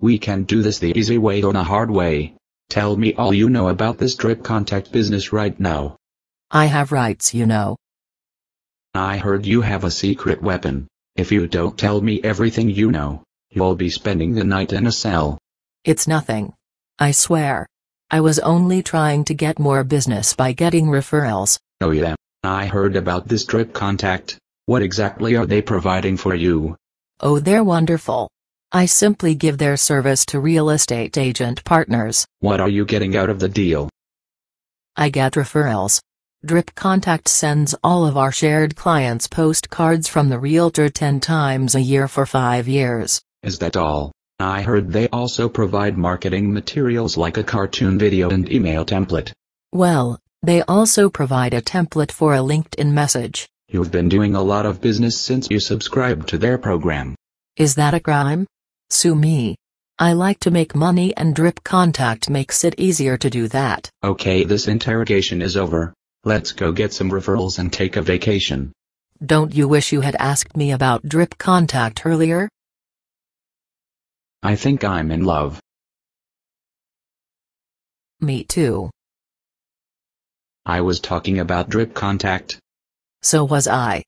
We can do this the easy way or the hard way. Tell me all you know about this drip contact business right now. I have rights you know. I heard you have a secret weapon. If you don't tell me everything you know, you'll be spending the night in a cell. It's nothing. I swear. I was only trying to get more business by getting referrals. Oh yeah, I heard about this drip contact. What exactly are they providing for you? Oh they're wonderful. I simply give their service to real estate agent partners. What are you getting out of the deal? I get referrals. Drip Contact sends all of our shared clients postcards from the realtor 10 times a year for 5 years. Is that all? I heard they also provide marketing materials like a cartoon video and email template. Well, they also provide a template for a LinkedIn message. You've been doing a lot of business since you subscribed to their program. Is that a crime? Sue me. I like to make money and drip contact makes it easier to do that. Okay this interrogation is over. Let's go get some referrals and take a vacation. Don't you wish you had asked me about drip contact earlier? I think I'm in love. Me too. I was talking about drip contact. So was I.